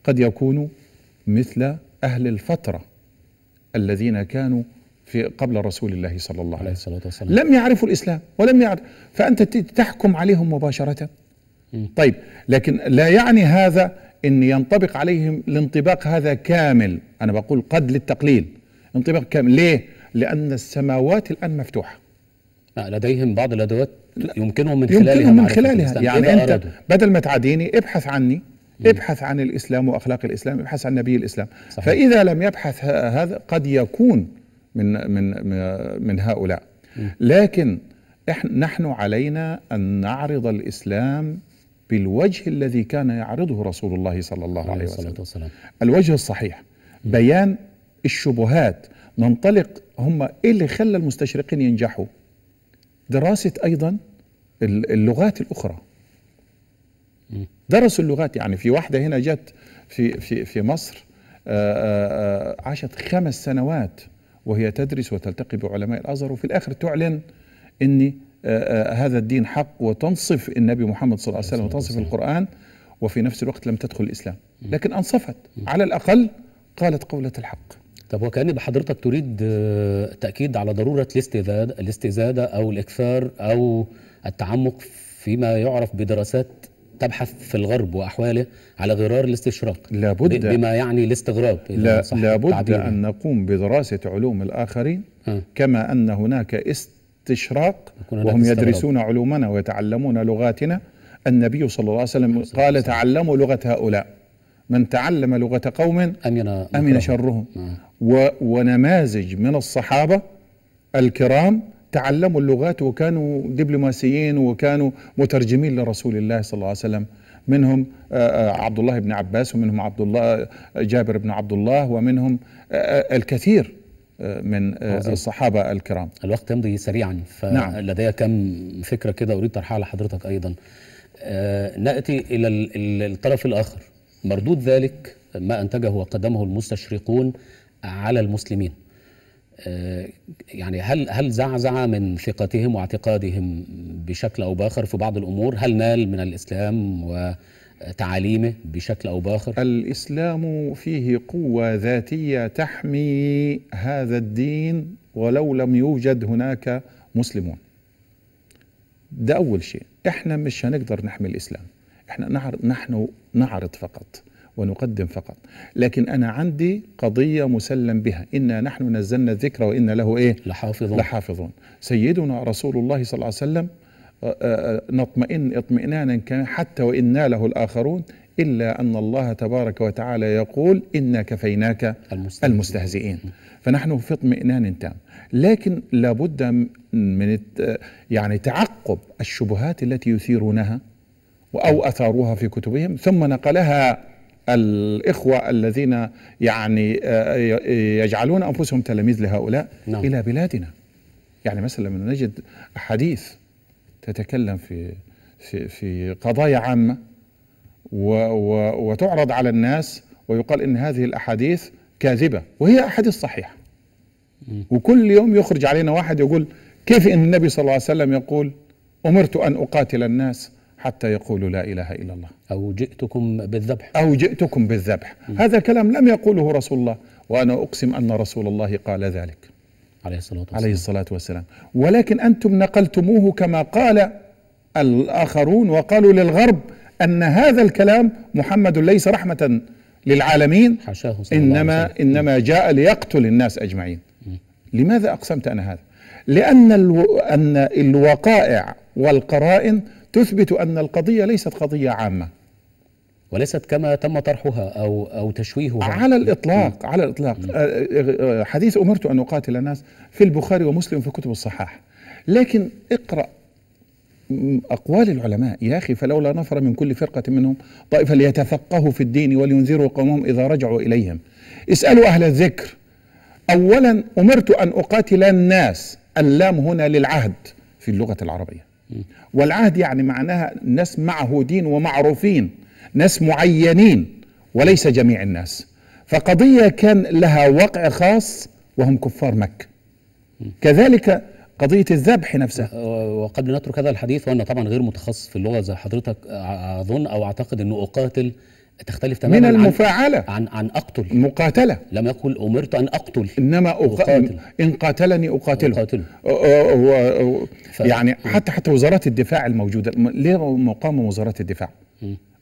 S2: قد يكونوا مثل اهل الفتره الذين كانوا في قبل رسول الله صلى الله عليه وسلم لم يعرفوا الإسلام ولم يعرف فأنت تحكم عليهم مباشرة طيب لكن لا يعني هذا أن ينطبق عليهم الانطباق هذا كامل أنا بقول قد للتقليل انطباق كامل ليه؟ لأن السماوات الآن مفتوحة آه، لديهم بعض الأدوات يمكنهم من خلالها يمكنهم من خلالها يعني أنت أرادوا. بدل ما تعاديني ابحث عني ابحث عن الإسلام وأخلاق الإسلام ابحث عن نبي الإسلام صحيح. فإذا لم يبحث هذا قد يكون من من من هؤلاء لكن احنا نحن علينا ان نعرض الاسلام بالوجه الذي كان يعرضه رسول الله صلى الله عليه وسلم والسلام. الوجه الصحيح بيان الشبهات ننطلق هم ايه اللي خلى المستشرقين ينجحوا دراسه ايضا اللغات الاخرى درسوا اللغات يعني في واحده هنا جت في في في مصر آه، آه، آه، عاشت خمس سنوات وهي تدرس وتلتقي بعلماء الازهر وفي الاخر تعلن ان هذا الدين حق وتنصف النبي محمد صلى الله عليه وسلم وتنصف القران وفي نفس الوقت لم تدخل الاسلام لكن انصفت على الاقل قالت قوله الحق طب وكأن بحضرتك تريد تاكيد على ضرورة الاستزادة,
S1: الاستزادة أو الإكثار أو التعمق فيما يعرف بدراسات
S2: تبحث في الغرب وأحواله على غرار الاستشراق لابد بما يعني الاستغراب لا لابد التعبير. أن نقوم بدراسة علوم الآخرين آه. كما أن هناك استشراق
S1: هناك وهم استغراب. يدرسون
S2: علومنا ويتعلمون لغاتنا النبي صلى الله عليه وسلم قال تعلموا لغة هؤلاء من تعلم لغة قوم أمن, أمن شرهم آه. ونماذج من الصحابة الكرام تعلموا اللغات وكانوا دبلوماسيين وكانوا مترجمين لرسول الله صلى الله عليه وسلم منهم آه، آه، عبد الله بن عباس ومنهم عبد الله آه، جابر بن عبد الله ومنهم الكثير من عزيز. الصحابة الكرام الوقت يمضي سريعا نعم. فلدي نعم. كم فكرة كده أريد طرحها لحضرتك أيضا
S1: نأتي إلى الطرف الآخر مردود ذلك ما أنتجه وقدمه المستشرقون على المسلمين يعني هل هل زعزع من ثقتهم واعتقادهم بشكل او باخر في بعض الامور؟ هل نال من الاسلام
S2: وتعاليمه بشكل او باخر؟ الاسلام فيه قوه ذاتيه تحمي هذا الدين ولو لم يوجد هناك مسلمون. ده اول شيء، احنا مش هنقدر نحمي الاسلام، احنا نحن نعرض فقط. ونقدم فقط لكن أنا عندي قضية مسلم بها إنا نحن نزلنا الذكر وإنا له إيه لحافظون, لحافظون. سيدنا رسول الله صلى الله عليه وسلم آه، آه، آه، نطمئن اطمئنانا حتى وإن ناله الآخرون إلا أن الله تبارك وتعالى يقول إنا كفيناك المستهزئين فنحن في اطمئنان تام لكن لابد من يعني تعقب الشبهات التي يثيرونها أو أثاروها في كتبهم ثم نقلها الإخوة الذين يعني آه، يجعلون أنفسهم تلاميذ لهؤلاء نعم. إلى بلادنا يعني مثلا لما نجد أحاديث تتكلم في في في قضايا عامة و و وتعرض على الناس ويقال إن هذه الأحاديث كاذبة وهي أحاديث صحيحة وكل يوم يخرج علينا واحد يقول كيف إن النبي صلى الله عليه وسلم يقول أمرت أن أقاتل الناس حتى يقولوا لا إله إلا الله أو جئتكم بالذبح أو جئتكم بالذبح م. هذا الكلام لم يقوله رسول الله وأنا أقسم أن رسول الله قال ذلك عليه الصلاة والسلام, عليه الصلاة والسلام. ولكن أنتم نقلتموه كما قال الآخرون وقالوا للغرب أن هذا الكلام محمد ليس رحمة للعالمين حشاه صلى إنما, إنما جاء ليقتل الناس أجمعين م. لماذا أقسمت أنا هذا لأن أن الوقائع والقرائن تثبت أن القضية ليست قضية عامة وليست كما تم طرحها أو أو تشويهها على الإطلاق على الإطلاق آه، آه، حديث أمرت أن أقاتل الناس في البخاري ومسلم في كتب الصحاح لكن اقرأ أقوال العلماء يا أخي فلولا نفر من كل فرقة منهم طائفة ليتفقهوا في الدين ولينذروا قومهم إذا رجعوا إليهم اسألوا أهل الذكر أولا أمرت أن أقاتل الناس اللام هنا للعهد في اللغة العربية والعهد يعني معناها ناس معهودين ومعروفين ناس معينين وليس جميع الناس فقضية كان لها وقع خاص وهم كفار مكة كذلك قضية الذبح نفسها
S1: وقبل نترك هذا الحديث وأنا طبعا غير متخصص في اللغة زي حضرتك أظن أو أعتقد أنه أقاتل تختلف تماما من المفاعلة عن عن أقتل مقاتلة
S2: لم يقل أمرت أن أقتل إنما أقاتل إن قاتلني أقاتله, أقاتله. أ... ف... يعني حتى حتى وزارات الدفاع الموجودة ليه مقام وزارات الدفاع؟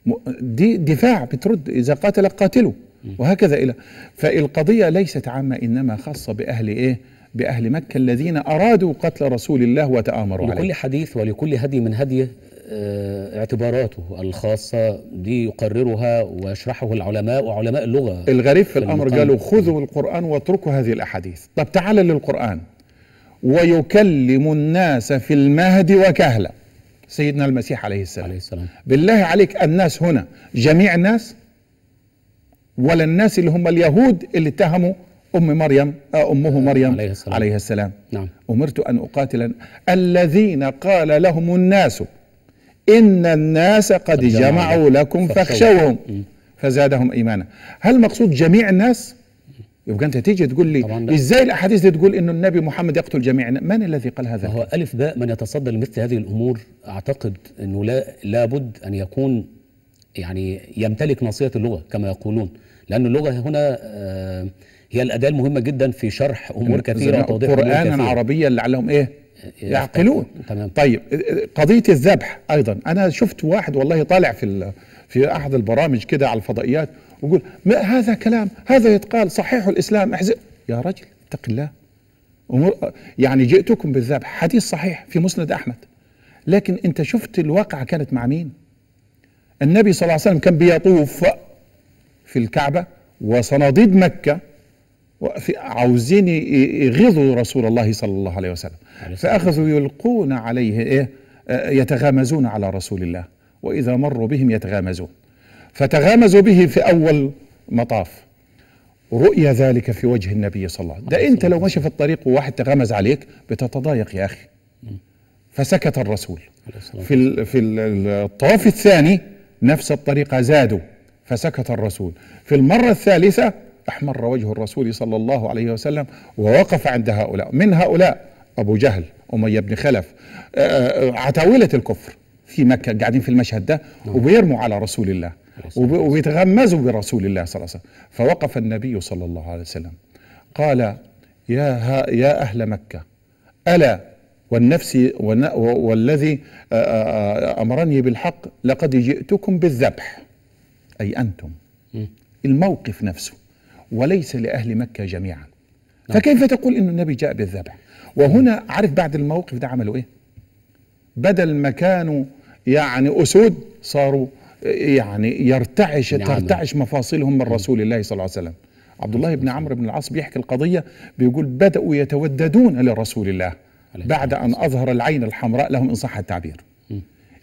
S2: م... دي دفاع بترد إذا قاتل قاتله وهكذا إلى فالقضية ليست عامة إنما خاصة بأهل إيه؟ بأهل مكة الذين أرادوا قتل رسول الله وتآمروا عليه لكل حديث ولكل هدي من هديه آه، اعتباراته
S1: الخاصة دي يقررها ويشرحه العلماء وعلماء اللغة
S2: الغريب في, في الأمر قالوا خذوا القرآن واتركوا هذه الأحاديث طب تعال للقرآن ويكلم الناس في المهد وكهلا سيدنا المسيح عليه السلام, عليه السلام. بالله عليك الناس هنا جميع الناس ولا الناس اللي هم اليهود اللي اتهموا أم مريم آه، أمه مريم عليه السلام, عليه السلام. نعم. أمرت أن أقاتل الذين قال لهم الناس إن الناس قد جمعوا لكم فاخشوهم فزادهم إيمانا هل مقصود جميع الناس؟ يبقى انت تيجي تقول لي ازاي الاحاديث دي تقول انه النبي محمد يقتل جميعا من الذي قال هذا هو الف باء من يتصدى لمثل هذه الامور
S1: اعتقد انه لا لابد ان يكون يعني يمتلك ناصيه اللغه كما يقولون لان اللغه هنا آه،
S2: هي الاداه المهمه جدا في شرح امور كثيره وتوضيح قرانا عربيا لعلهم ايه يعقلون تمام طيب قضيه الذبح ايضا انا شفت واحد والله طالع في في احد البرامج كده على الفضائيات ويقول ما هذا كلام هذا يتقال صحيح الاسلام احزق يا رجل اتق الله أمور يعني جئتكم بالذبح حديث صحيح في مسند احمد لكن انت شفت الواقعه كانت مع مين النبي صلى الله عليه وسلم كان بيطوف في الكعبه وصناديد مكه عاوزين يغيظوا رسول الله صلى الله عليه وسلم فأخذوا يلقون عليه إيه آه، يتغامزون على رسول الله وإذا مروا بهم يتغامزون فتغامزوا به في أول مطاف رؤيا ذلك في وجه النبي صلى الله عليه وسلم ده أنت لو ماشي في الطريق وواحد تغامز عليك بتتضايق يا أخي فسكت الرسول في في الطواف الثاني نفس الطريقة زادوا فسكت الرسول في المرة الثالثة احمر وجه الرسول صلى الله عليه وسلم ووقف عند هؤلاء من هؤلاء ابو جهل اميه بن خلف آه، آه، عتاوله الكفر في مكه قاعدين في المشهد ده نعم. وبيرموا على رسول الله وبيتغمزوا برسول الله صلى الله عليه وسلم فوقف النبي صلى الله عليه وسلم قال يا ها يا اهل مكه الا والنفس والذي آه، امرني بالحق لقد جئتكم بالذبح اي انتم الموقف نفسه وليس لأهل مكة جميعا نعم. فكيف تقول أن النبي جاء بالذبح وهنا عارف بعد الموقف ده عملوا إيه بدل ما كانوا يعني أسود صاروا يعني يرتعش نعم. ترتعش مفاصلهم من نعم. رسول الله صلى الله عليه وسلم عبد الله بن عمرو بن العاص بيحكي القضية بيقول بدأوا يتوددون لرسول الله بعد أن أظهر العين الحمراء لهم إن صح التعبير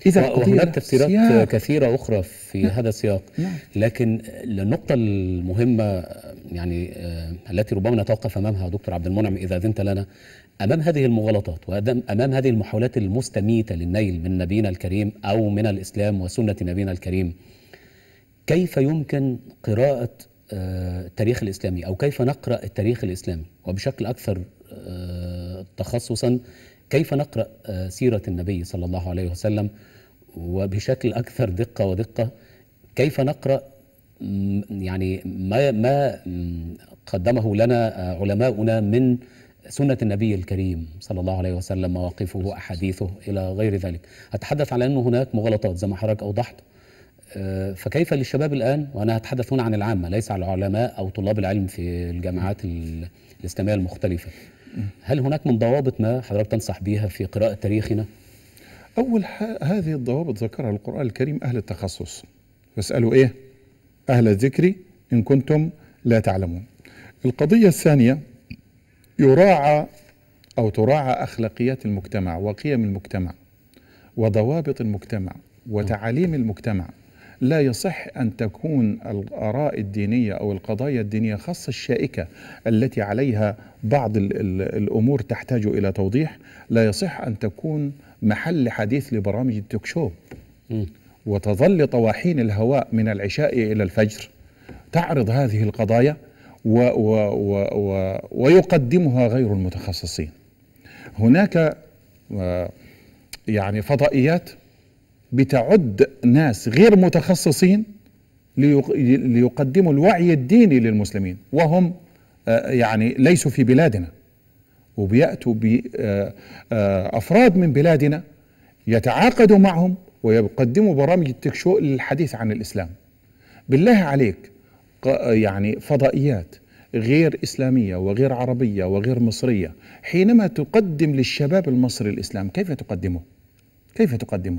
S1: إذا وهناك تفسيرات كثيرة أخرى في نعم. هذا السياق نعم. لكن النقطة المهمة يعني آه، التي ربما نتوقف أمامها دكتور عبد المنعم إذا أذنت لنا أمام هذه المغالطات وأمام هذه المحاولات المستميتة للنيل من نبينا الكريم أو من الإسلام وسنة نبينا الكريم كيف يمكن قراءة آه، التاريخ الإسلامي أو كيف نقرأ التاريخ الإسلامي وبشكل أكثر آه، تخصصا كيف نقرأ سيرة النبي صلى الله عليه وسلم وبشكل اكثر دقه ودقه كيف نقرا يعني ما ما قدمه لنا علماؤنا من سنة النبي الكريم صلى الله عليه وسلم مواقفه وأحاديثه إلى غير ذلك أتحدث على أنه هناك مغالطات زي ما حضرتك أوضحت آه، فكيف للشباب الآن وأنا أتحدث هنا عن العامة ليس على العلماء أو طلاب العلم في الجامعات الإسلامية المختلفة هل هناك من ضوابط ما حضرتك تنصح بها
S2: في قراءة تاريخنا أول هذه الضوابط ذكرها القرآن الكريم أهل التخصص فاسألوا إيه؟ أهل الذكر إن كنتم لا تعلمون القضية الثانية يراعى أو تراعى أخلاقيات المجتمع وقيم المجتمع وضوابط المجتمع وتعاليم المجتمع لا يصح أن تكون الآراء الدينية أو القضايا الدينية خاصة الشائكة التي عليها بعض الأمور تحتاج إلى توضيح لا يصح أن تكون محل حديث لبرامج التوك شو وتظل طواحين الهواء من العشاء إلى الفجر تعرض هذه القضايا و و و و ويقدمها غير المتخصصين هناك آه، يعني فضائيات بتعد ناس غير متخصصين ليقدموا الوعي الديني للمسلمين وهم آه، يعني ليسوا في بلادنا وبيأتوا بأفراد آه، آه، من بلادنا يتعاقدوا معهم ويقدموا برامج التكشوء للحديث عن الإسلام بالله عليك يعني فضائيات غير إسلامية وغير عربية وغير مصرية حينما تقدم للشباب المصري الإسلام كيف تقدمه؟ كيف تقدمه؟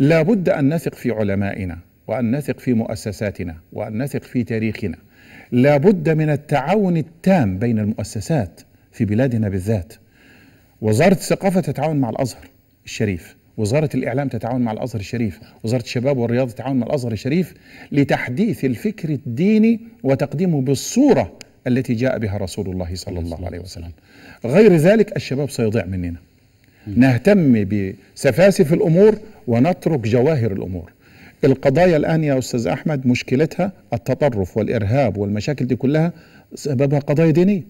S2: لا بد أن نثق في علمائنا وأن نثق في مؤسساتنا وأن نثق في تاريخنا لا بد من التعاون التام بين المؤسسات في بلادنا بالذات وزارة الثقافة تتعاون مع الأزهر الشريف وزارة الإعلام تتعاون مع الأزهر الشريف وزارة الشباب والرياضة تتعاون مع الأزهر الشريف لتحديث الفكر الديني وتقديمه بالصورة التي جاء بها رسول الله صلى الله عليه وسلم غير ذلك الشباب سيضيع مننا نهتم بسفاسف الأمور ونترك جواهر الأمور القضايا الآن يا أستاذ أحمد مشكلتها التطرف والإرهاب والمشاكل دي كلها سببها قضايا دينية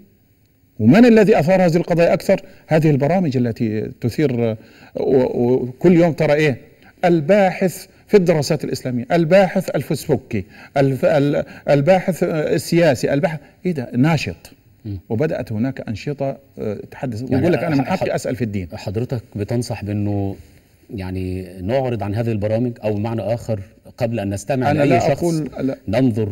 S2: ومن الذي أثار هذه القضايا أكثر هذه البرامج التي تثير وكل يوم ترى إيه الباحث في الدراسات الإسلامية الباحث الفسفكي، الباحث السياسي الباحث إيه ده ناشط وبدات هناك انشطه آه، تحدث يعني يقول لك انا من حقي اسال في الدين
S1: حضرتك بتنصح بانه يعني نعرض عن هذه البرامج او بمعنى اخر
S2: قبل ان نستمع أنا لا شخص أقول لا ننظر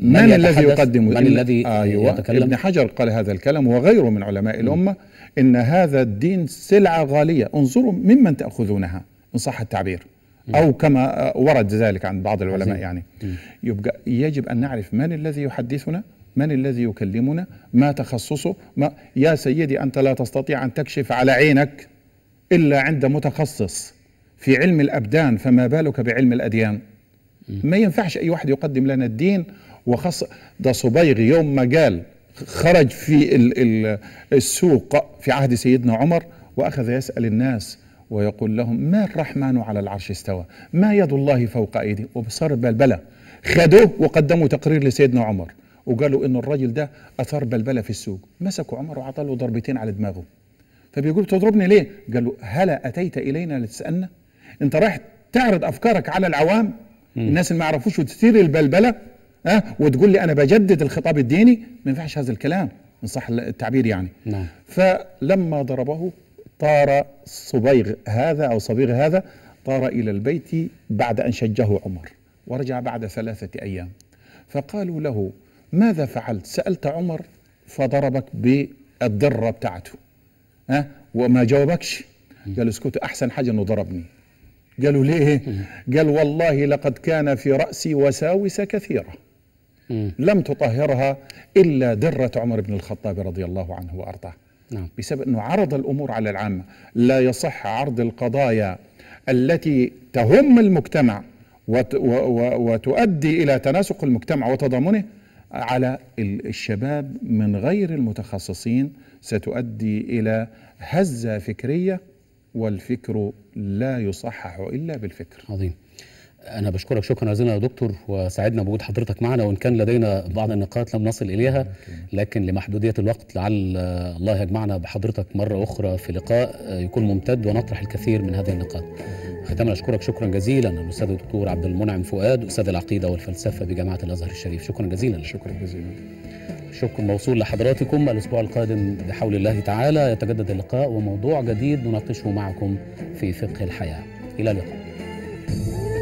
S2: من, من الذي يقدم من الذي آه، أيوة يتكلم ابن حجر قال هذا الكلام وغيره من علماء الامه ان هذا الدين سلعه غاليه انظروا ممن تاخذونها ان صح التعبير او كما آه، ورد ذلك عن بعض العلماء يعني يبقى يجب ان نعرف من الذي يحدثنا من الذي يكلمنا ما تخصصه ما يا سيدي أنت لا تستطيع أن تكشف على عينك إلا عند متخصص في علم الأبدان فما بالك بعلم الأديان ما ينفعش أي واحد يقدم لنا الدين وخص ده صبيغي يوم ما قال خرج في ال ال السوق في عهد سيدنا عمر وأخذ يسأل الناس ويقول لهم ما الرحمن على العرش استوى ما يد الله فوق أيدي وبصار بلبلة خدوه وقدموا تقرير لسيدنا عمر وقالوا انه الراجل ده اثار بلبله في السوق مسكوا عمر وعطى له ضربتين على دماغه فبيقول تضربني ليه قال له هلا اتيت الينا لتسالنا انت رايح تعرض افكارك على العوام الناس اللي ما يعرفوش وتثير البلبله ها أه؟ وتقول لي انا بجدد الخطاب الديني ما ينفعش هذا الكلام ان صح التعبير يعني نعم. فلما ضربه طار صبيغ هذا او صبيغ هذا طار الى البيت بعد ان شجه عمر ورجع بعد ثلاثه ايام فقالوا له ماذا فعلت سألت عمر فضربك بالدرة بتاعته ها وما جاوبكش قال اسكت أحسن حاجة أنه ضربني قالوا ليه قال والله لقد كان في رأسي وساوس كثيرة لم تطهرها إلا درة عمر بن الخطاب رضي الله عنه وأرضاه نعم. بسبب أنه عرض الأمور على العامة لا يصح عرض القضايا التي تهم المجتمع وتؤدي إلى تناسق المجتمع وتضامنه على الشباب من غير المتخصصين ستؤدي الى هزه فكريه والفكر لا يصحح الا بالفكر عظيم أنا بشكرك شكرا
S1: جزيلا يا دكتور وسعدنا بوجود حضرتك معنا وإن كان لدينا بعض النقاط لم نصل إليها لكن لمحدودية الوقت لعل الله يجمعنا بحضرتك مرة أخرى في لقاء يكون ممتد ونطرح الكثير من هذه النقاط. ختاما أشكرك شكرا جزيلا الأستاذ الدكتور عبد المنعم فؤاد أستاذ العقيدة والفلسفة بجامعة الأزهر الشريف شكرا جزيلا لك. شكرا جزيلا شكر موصول لحضراتكم الأسبوع القادم بحول الله تعالى يتجدد اللقاء وموضوع جديد نناقشه معكم في فقه الحياة إلى اللقاء